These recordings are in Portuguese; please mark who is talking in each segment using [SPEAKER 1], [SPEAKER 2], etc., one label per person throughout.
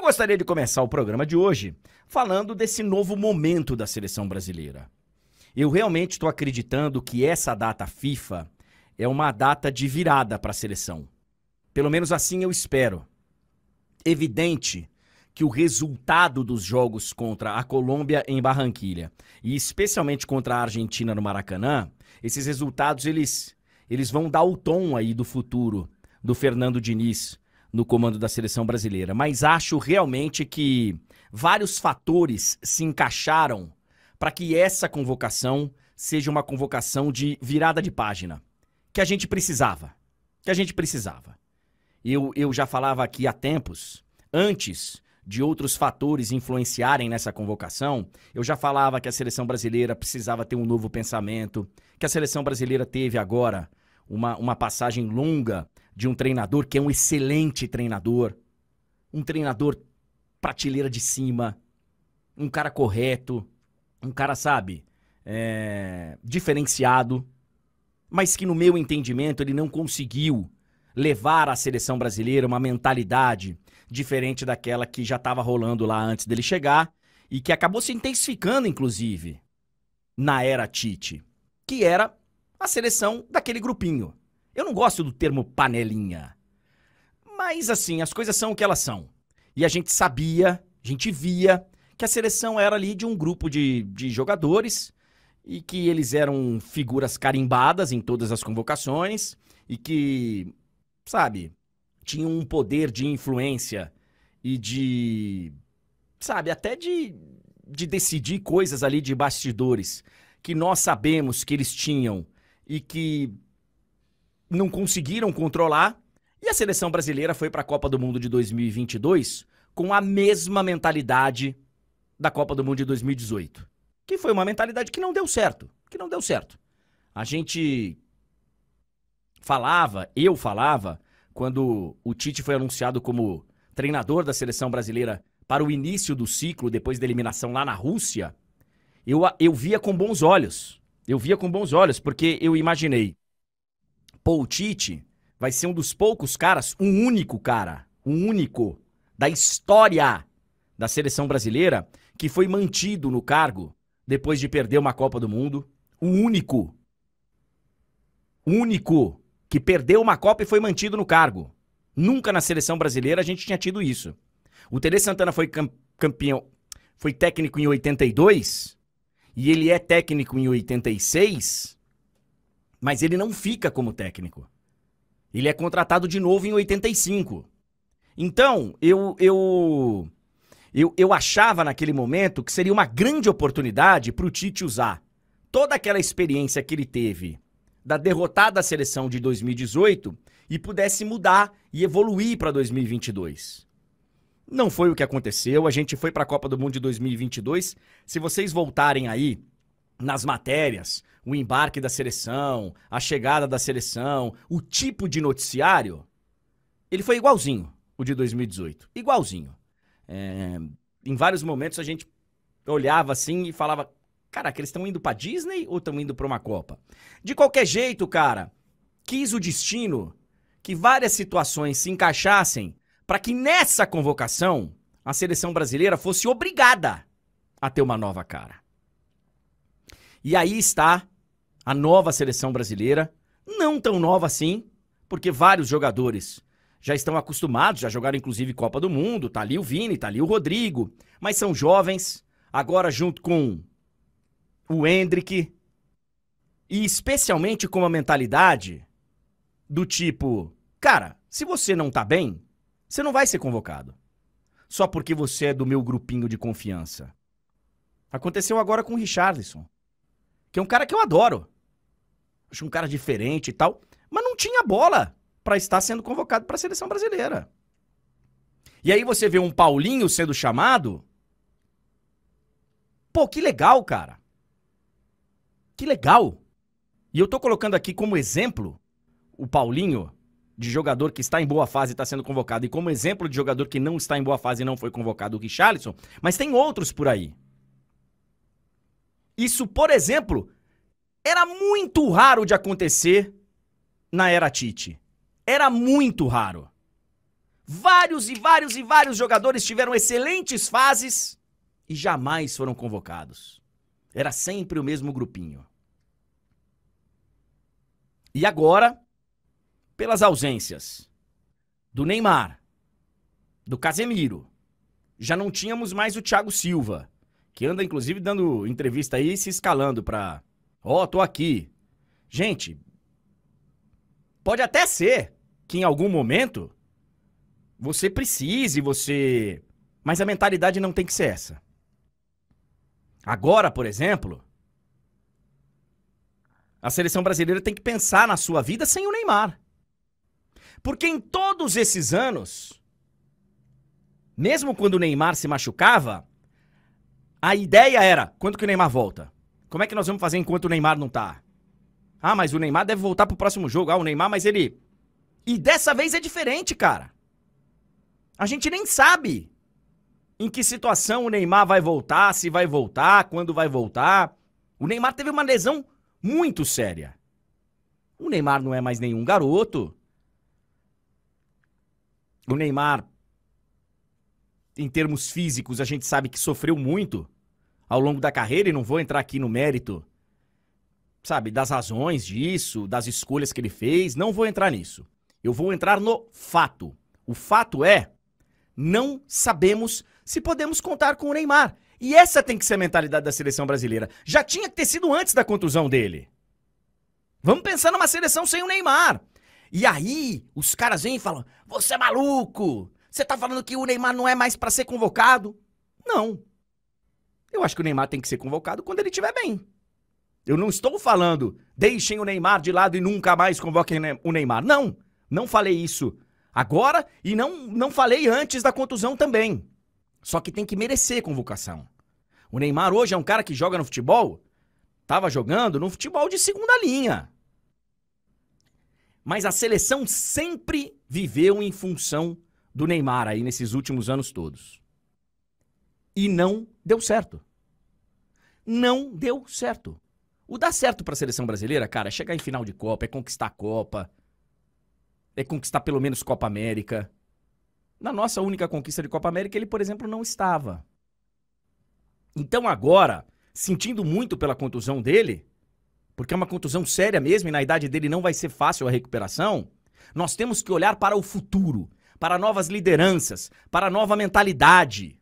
[SPEAKER 1] Eu gostaria de começar o programa de hoje falando desse novo momento da seleção brasileira. Eu realmente estou acreditando que essa data FIFA é uma data de virada para a seleção. Pelo menos assim eu espero. Evidente que o resultado dos jogos contra a Colômbia em Barranquilha e especialmente contra a Argentina no Maracanã, esses resultados eles eles vão dar o tom aí do futuro do Fernando Diniz, no comando da seleção brasileira, mas acho realmente que vários fatores se encaixaram para que essa convocação seja uma convocação de virada de página, que a gente precisava, que a gente precisava. Eu, eu já falava aqui há tempos, antes de outros fatores influenciarem nessa convocação, eu já falava que a seleção brasileira precisava ter um novo pensamento, que a seleção brasileira teve agora uma, uma passagem longa de um treinador que é um excelente treinador, um treinador prateleira de cima, um cara correto, um cara, sabe, é, diferenciado, mas que no meu entendimento ele não conseguiu levar à seleção brasileira uma mentalidade diferente daquela que já estava rolando lá antes dele chegar e que acabou se intensificando, inclusive, na era Tite, que era a seleção daquele grupinho. Eu não gosto do termo panelinha. Mas assim, as coisas são o que elas são. E a gente sabia, a gente via que a seleção era ali de um grupo de, de jogadores e que eles eram figuras carimbadas em todas as convocações e que, sabe, tinham um poder de influência e de, sabe, até de, de decidir coisas ali de bastidores que nós sabemos que eles tinham e que não conseguiram controlar. E a seleção brasileira foi para a Copa do Mundo de 2022 com a mesma mentalidade da Copa do Mundo de 2018, que foi uma mentalidade que não deu certo, que não deu certo. A gente falava, eu falava, quando o Tite foi anunciado como treinador da seleção brasileira para o início do ciclo depois da eliminação lá na Rússia, eu, eu via com bons olhos. Eu via com bons olhos, porque eu imaginei Paul Tite vai ser um dos poucos caras, um único cara, um único da história da seleção brasileira que foi mantido no cargo depois de perder uma Copa do Mundo. O único. O único que perdeu uma Copa e foi mantido no cargo. Nunca na seleção brasileira a gente tinha tido isso. O Tele Santana foi campeão, foi técnico em 82 e ele é técnico em 86 mas ele não fica como técnico. Ele é contratado de novo em 85. Então, eu, eu eu eu, achava naquele momento que seria uma grande oportunidade para o Tite usar toda aquela experiência que ele teve da derrotada seleção de 2018 e pudesse mudar e evoluir para 2022. Não foi o que aconteceu, a gente foi para a Copa do Mundo de 2022. Se vocês voltarem aí nas matérias, o embarque da seleção, a chegada da seleção, o tipo de noticiário, ele foi igualzinho o de 2018. Igualzinho. É, em vários momentos a gente olhava assim e falava: caraca, eles estão indo pra Disney ou estão indo pra uma Copa? De qualquer jeito, cara, quis o destino que várias situações se encaixassem para que nessa convocação a seleção brasileira fosse obrigada a ter uma nova cara. E aí está a nova seleção brasileira, não tão nova assim, porque vários jogadores já estão acostumados, já jogaram inclusive Copa do Mundo, tá ali o Vini, tá ali o Rodrigo, mas são jovens, agora junto com o Hendrick, e especialmente com uma mentalidade do tipo, cara, se você não tá bem, você não vai ser convocado. Só porque você é do meu grupinho de confiança. Aconteceu agora com o Richarlison, que é um cara que eu adoro um cara diferente e tal, mas não tinha bola para estar sendo convocado para a seleção brasileira. E aí você vê um Paulinho sendo chamado. Pô, que legal, cara. Que legal. E eu tô colocando aqui como exemplo o Paulinho, de jogador que está em boa fase e está sendo convocado, e como exemplo de jogador que não está em boa fase e não foi convocado, o Richarlison, mas tem outros por aí. Isso, por exemplo, era muito raro de acontecer na era Tite. Era muito raro. Vários e vários e vários jogadores tiveram excelentes fases e jamais foram convocados. Era sempre o mesmo grupinho. E agora, pelas ausências do Neymar, do Casemiro, já não tínhamos mais o Thiago Silva, que anda inclusive dando entrevista aí e se escalando para Ó, oh, tô aqui. Gente, pode até ser que em algum momento você precise, você. Mas a mentalidade não tem que ser essa. Agora, por exemplo, a seleção brasileira tem que pensar na sua vida sem o Neymar. Porque em todos esses anos, mesmo quando o Neymar se machucava, a ideia era: quando que o Neymar volta? Como é que nós vamos fazer enquanto o Neymar não tá? Ah, mas o Neymar deve voltar pro próximo jogo. Ah, o Neymar, mas ele. E dessa vez é diferente, cara. A gente nem sabe em que situação o Neymar vai voltar, se vai voltar, quando vai voltar. O Neymar teve uma lesão muito séria. O Neymar não é mais nenhum garoto. O Neymar, em termos físicos, a gente sabe que sofreu muito ao longo da carreira, e não vou entrar aqui no mérito, sabe, das razões disso, das escolhas que ele fez, não vou entrar nisso. Eu vou entrar no fato. O fato é, não sabemos se podemos contar com o Neymar. E essa tem que ser a mentalidade da seleção brasileira. Já tinha que ter sido antes da contusão dele. Vamos pensar numa seleção sem o Neymar. E aí, os caras vêm e falam: você é maluco! Você tá falando que o Neymar não é mais para ser convocado? Não. Eu acho que o Neymar tem que ser convocado quando ele estiver bem. Eu não estou falando, deixem o Neymar de lado e nunca mais convoquem o Neymar. Não, não falei isso agora e não, não falei antes da contusão também. Só que tem que merecer convocação. O Neymar hoje é um cara que joga no futebol, estava jogando no futebol de segunda linha. Mas a seleção sempre viveu em função do Neymar aí nesses últimos anos todos. E não deu certo. Não deu certo. O dar certo para a seleção brasileira, cara, é chegar em final de Copa, é conquistar a Copa, é conquistar pelo menos Copa América. Na nossa única conquista de Copa América, ele, por exemplo, não estava. Então agora, sentindo muito pela contusão dele, porque é uma contusão séria mesmo e na idade dele não vai ser fácil a recuperação, nós temos que olhar para o futuro, para novas lideranças, para nova mentalidade.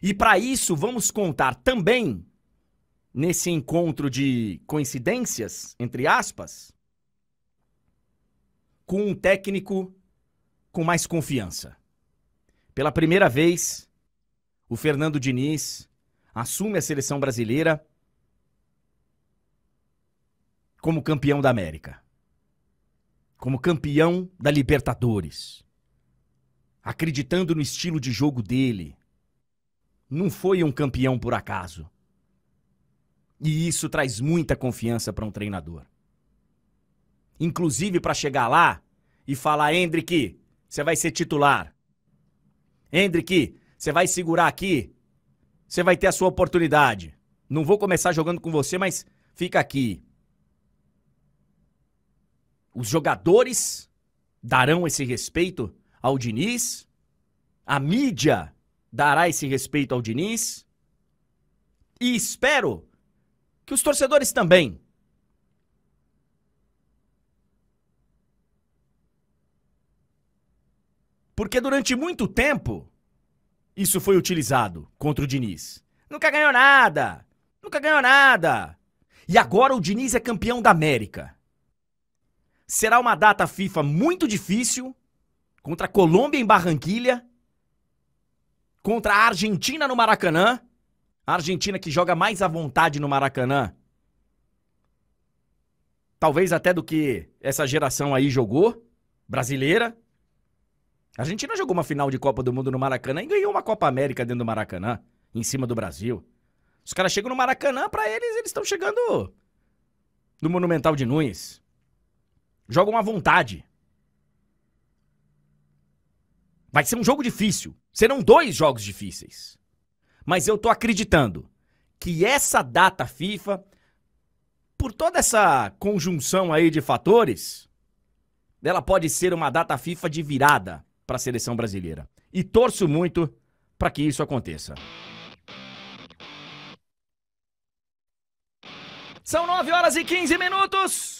[SPEAKER 1] E para isso, vamos contar também, nesse encontro de coincidências, entre aspas, com um técnico com mais confiança. Pela primeira vez, o Fernando Diniz assume a seleção brasileira como campeão da América, como campeão da Libertadores, acreditando no estilo de jogo dele, não foi um campeão por acaso. E isso traz muita confiança para um treinador. Inclusive para chegar lá e falar: Hendrick, você vai ser titular. Hendrick, você vai segurar aqui. Você vai ter a sua oportunidade. Não vou começar jogando com você, mas fica aqui. Os jogadores darão esse respeito ao Diniz? A mídia dará esse respeito ao Diniz. E espero que os torcedores também. Porque durante muito tempo isso foi utilizado contra o Diniz. Nunca ganhou nada! Nunca ganhou nada! E agora o Diniz é campeão da América. Será uma data FIFA muito difícil contra a Colômbia em Barranquilha contra a Argentina no Maracanã. A Argentina que joga mais à vontade no Maracanã. Talvez até do que essa geração aí jogou, brasileira. A Argentina jogou uma final de Copa do Mundo no Maracanã e ganhou uma Copa América dentro do Maracanã, em cima do Brasil. Os caras chegam no Maracanã, para eles, eles estão chegando no Monumental de Nunes. Jogam à vontade. Vai ser um jogo difícil. Serão dois jogos difíceis. Mas eu tô acreditando que essa data FIFA, por toda essa conjunção aí de fatores, ela pode ser uma data FIFA de virada para a seleção brasileira. E torço muito para que isso aconteça. São 9 horas e 15 minutos.